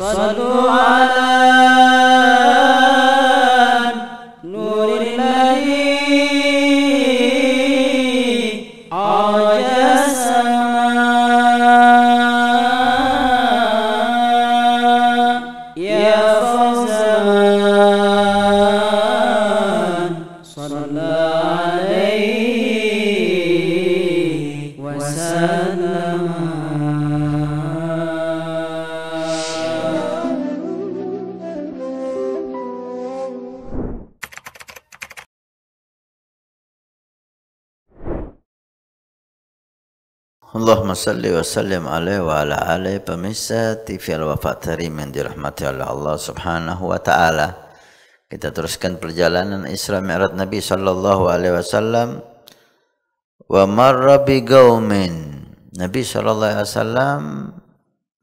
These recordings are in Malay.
Sallu Allahumma salli wa sallim alaihi wa ala alaihi pemirsa TV Al-Wafa Tarim yang dirahmati oleh Allah subhanahu wa ta'ala kita teruskan perjalanan Isra Mi'raj Nabi sallallahu alaihi wasallam wa marra bi qaumin Nabi sallallahu alaihi wasallam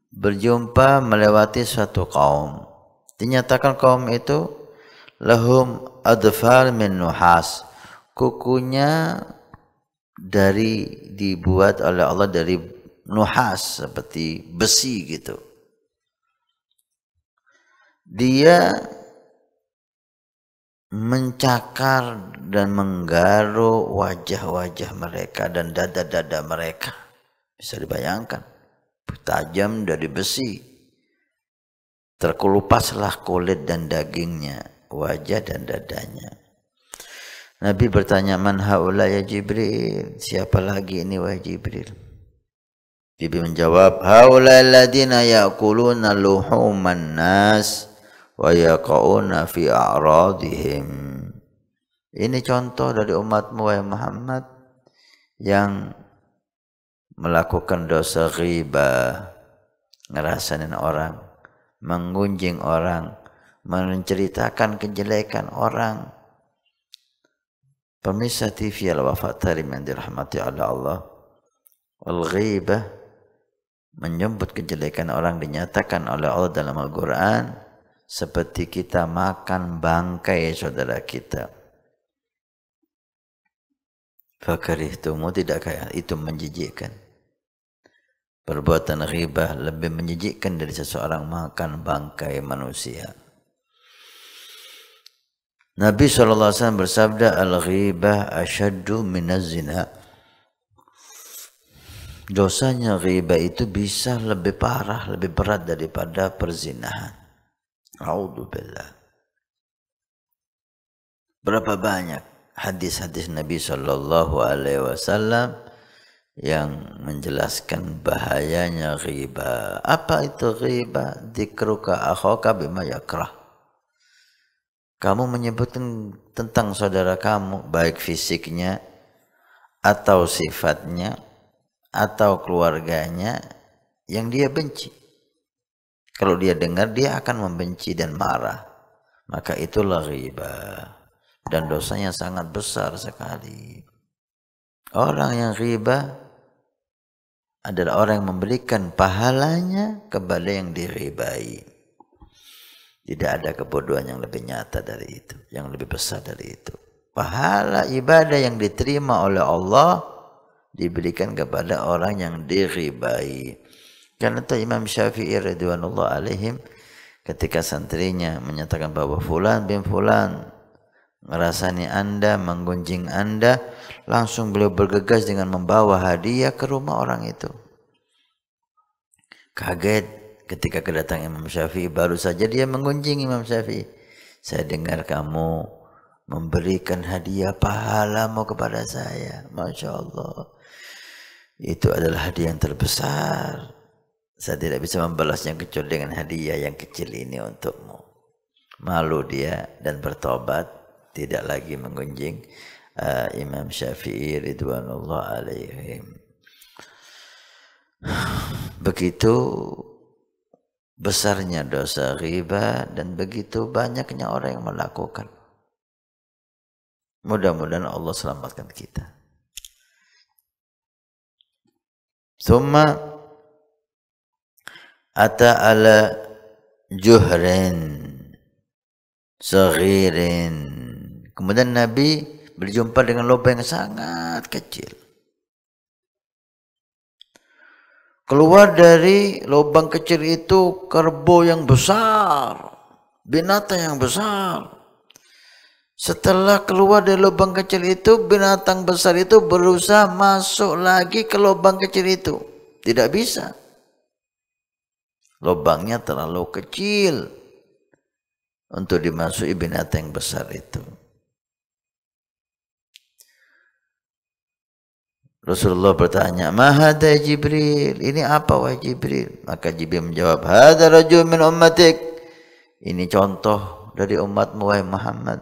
berjumpa melewati suatu kaum dinyatakan kaum itu lahum adfal min nuhas kukunya dari dibuat oleh Allah dari nuhas seperti besi gitu. Dia mencakar dan menggaru wajah-wajah mereka dan dada-dada mereka. Bisa dibayangkan. Tajam dari besi. Terkelupaslah kulit dan dagingnya, wajah dan dadanya. Nabi bertanya man haula ya Jibril? Siapa lagi ini wahai Jibril? Jibril menjawab, haula alladziina ya'kuluna luhuman nas wa yaqauna fi a'radihim. Ini contoh dari umatmu wahai Muhammad yang melakukan dosa riba, ngerasain orang, mengunjing orang, menceritakan kejelekan orang, Pemirsa TV Al-Wafat Tarim yang dirahmati oleh Allah Al-Ghibah Menyebut kejelekan orang dinyatakan oleh Allah dalam Al-Quran Seperti kita makan bangkai saudara kita Fakarih tumu tidak kaya Itu menjijikkan Perbuatan ghibah lebih menjijikkan dari seseorang makan bangkai manusia. Nabi SAW bersabda Al-ghibah asyaddu minaz zina Dosanya riba itu bisa lebih parah, lebih berat daripada perzinahan. Raudzubillah. Berapa banyak hadis-hadis Nabi sallallahu alaihi wasallam yang menjelaskan bahayanya riba. Apa itu riba? Dikruka akhaka bima yakrah. Kamu menyebutkan tentang saudara kamu, baik fisiknya atau sifatnya atau keluarganya yang dia benci. Kalau dia dengar dia akan membenci dan marah. Maka itulah riba dan dosanya sangat besar sekali. Orang yang riba adalah orang yang memberikan pahalanya kepada yang diribai. Tidak ada kebodohan yang lebih nyata dari itu. Yang lebih besar dari itu. Pahala ibadah yang diterima oleh Allah diberikan kepada orang yang diribai. Karena itu Imam Syafi'i radhiyallahu alaihim ketika santrinya menyatakan bahwa fulan bin fulan ngerasani anda, menggunjing anda, langsung beliau bergegas dengan membawa hadiah ke rumah orang itu. Kaget ketika kedatangan Imam Syafi'i baru saja dia mengunjungi Imam Syafi'i. Saya dengar kamu memberikan hadiah pahala pahalamu kepada saya. Masya Allah. Itu adalah hadiah yang terbesar. Saya tidak bisa membalasnya kecuali dengan hadiah yang kecil ini untukmu. Malu dia dan bertobat. Tidak lagi mengunjing uh, Imam Syafi'i Ridwanullah alaihim. Begitu besarnya dosa riba dan begitu banyaknya orang yang melakukan. Mudah-mudahan Allah selamatkan kita. Thumma ata ala juhrin sahirin. Kemudian Nabi berjumpa dengan lubang yang sangat kecil. Keluar dari lubang kecil itu kerbau yang besar, binatang yang besar. Setelah keluar dari lubang kecil itu, binatang besar itu berusaha masuk lagi ke lubang kecil itu. Tidak bisa. Lubangnya terlalu kecil untuk dimasuki binatang besar itu. Rasulullah bertanya, "Mahada Jibril? Ini apa wahai Jibril?" Maka Jibril menjawab, "Hadza rajul min ummatik." Ini contoh dari umat wahai Muhammad.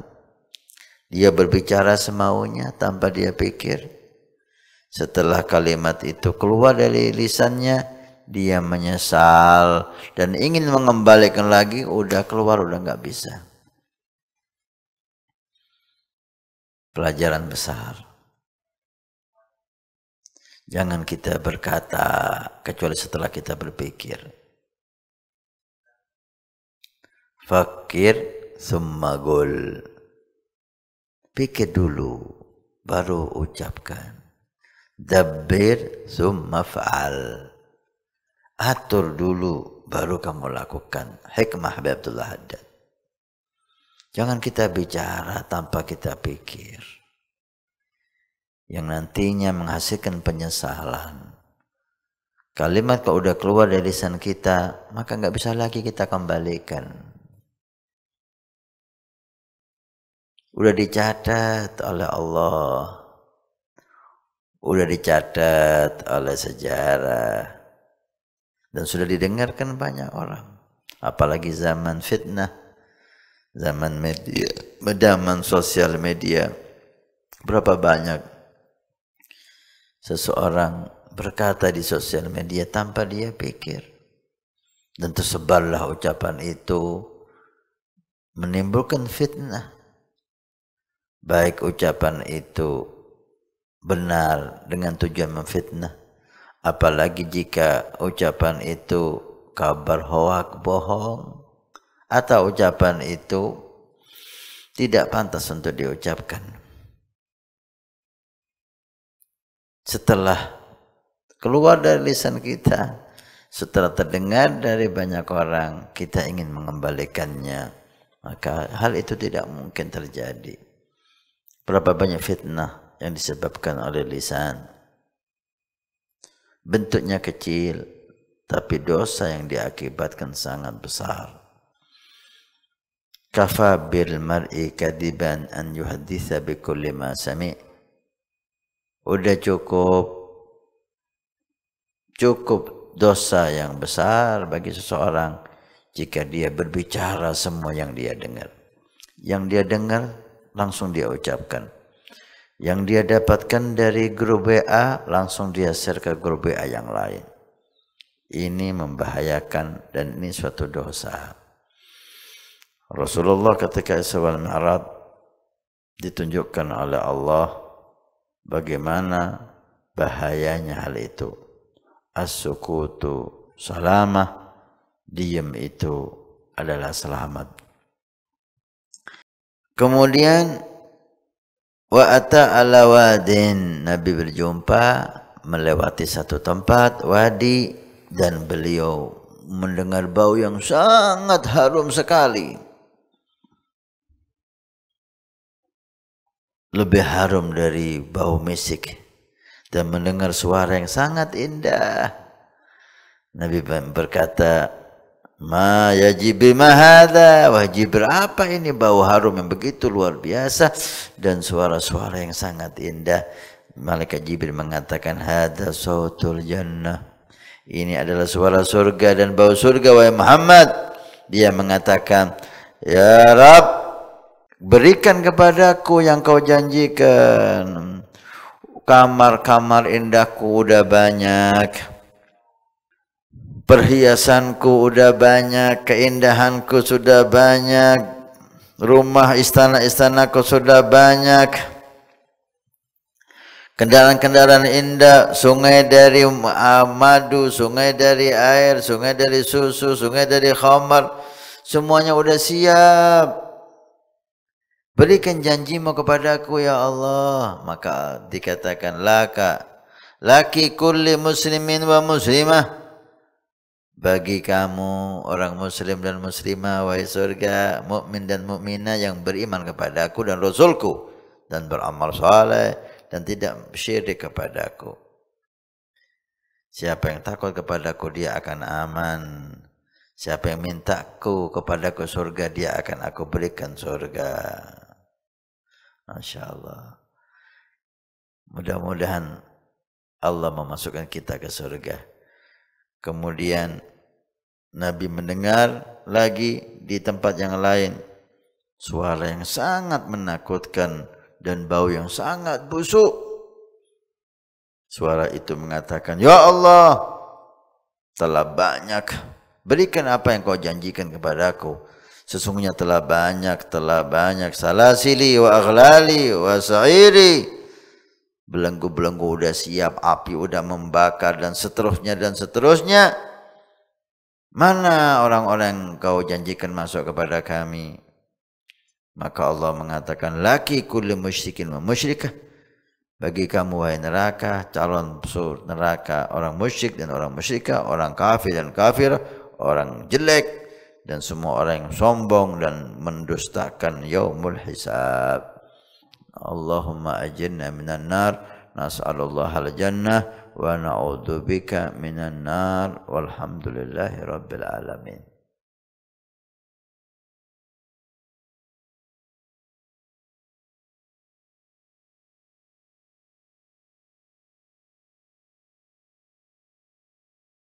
Dia berbicara semaunya tanpa dia pikir. Setelah kalimat itu keluar dari lisannya, dia menyesal dan ingin mengembalikan lagi, udah keluar, udah enggak bisa. Pelajaran besar. Jangan kita berkata kecuali setelah kita berpikir. Fakir semagul. Pikir dulu baru ucapkan. Dabir faal, Atur dulu baru kamu lakukan. Hikmah Abdullah Haddad. Jangan kita bicara tanpa kita pikir yang nantinya menghasilkan penyesalan. Kalimat kalau sudah keluar dari lisan kita, maka enggak bisa lagi kita kembalikan. Sudah dicatat oleh Allah. Sudah dicatat oleh sejarah. Dan sudah didengarkan banyak orang. Apalagi zaman fitnah. Zaman media. Zaman sosial media. Berapa banyak seseorang berkata di sosial media tanpa dia pikir. Dan tersebarlah ucapan itu menimbulkan fitnah. Baik ucapan itu benar dengan tujuan memfitnah. Apalagi jika ucapan itu kabar hoak bohong. Atau ucapan itu tidak pantas untuk diucapkan. setelah keluar dari lisan kita, setelah terdengar dari banyak orang, kita ingin mengembalikannya. Maka hal itu tidak mungkin terjadi. Berapa banyak fitnah yang disebabkan oleh lisan. Bentuknya kecil, tapi dosa yang diakibatkan sangat besar. Kafa bil mar'i kadiban an yuhaditha bi kulli ma sami' Udah cukup cukup dosa yang besar bagi seseorang jika dia berbicara semua yang dia dengar. Yang dia dengar langsung dia ucapkan. Yang dia dapatkan dari grup WA langsung dia share ke grup WA yang lain. Ini membahayakan dan ini suatu dosa. Rasulullah ketika Isra Mi'raj ditunjukkan oleh Allah bagaimana bahayanya hal itu. As-sukutu salamah, diem itu adalah selamat. Kemudian wa ata ala wadin Nabi berjumpa melewati satu tempat wadi dan beliau mendengar bau yang sangat harum sekali. lebih harum dari bau misik dan mendengar suara yang sangat indah. Nabi berkata, Ma ya yajib mahada wajib berapa ini bau harum yang begitu luar biasa dan suara-suara yang sangat indah. Malaikat Jibril mengatakan hada sautul jannah. Ini adalah suara surga dan bau surga wahai Muhammad. Dia mengatakan, "Ya Rabb, berikan kepadaku yang kau janjikan kamar-kamar indahku udah banyak perhiasanku udah banyak keindahanku sudah banyak rumah istana-istanaku sudah banyak kendaraan-kendaraan indah sungai dari uh, madu sungai dari air sungai dari susu sungai dari khamar semuanya sudah siap Berikan janjimu kepada aku ya Allah. Maka dikatakan laka. Laki kulli muslimin wa muslimah. Bagi kamu orang muslim dan muslimah. Wahai surga. mukmin dan mukminah yang beriman kepada aku dan rasulku. Dan beramal soleh. Dan tidak syirik kepada aku. Siapa yang takut kepada aku dia akan aman. Siapa yang minta Aku kepada aku surga dia akan aku berikan surga. Masya Allah. Mudah-mudahan Allah memasukkan kita ke surga. Kemudian Nabi mendengar lagi di tempat yang lain suara yang sangat menakutkan dan bau yang sangat busuk. Suara itu mengatakan, Ya Allah, telah banyak berikan apa yang kau janjikan kepada aku sesungguhnya telah banyak telah banyak salasili wa aghlali wa sa'iri belenggu-belenggu sudah siap api sudah membakar dan seterusnya dan seterusnya mana orang-orang kau janjikan masuk kepada kami maka Allah mengatakan laki kulli musyrikin wa musyrikah bagi kamu wahai neraka calon sur neraka orang musyrik dan orang musyrikah orang kafir dan kafir orang jelek dan semua orang yang sombong dan mendustakan yaumul hisab. Allahumma ajirna minan nar, nas'alullah al jannah wa na'udzubika minan nar walhamdulillahi alamin.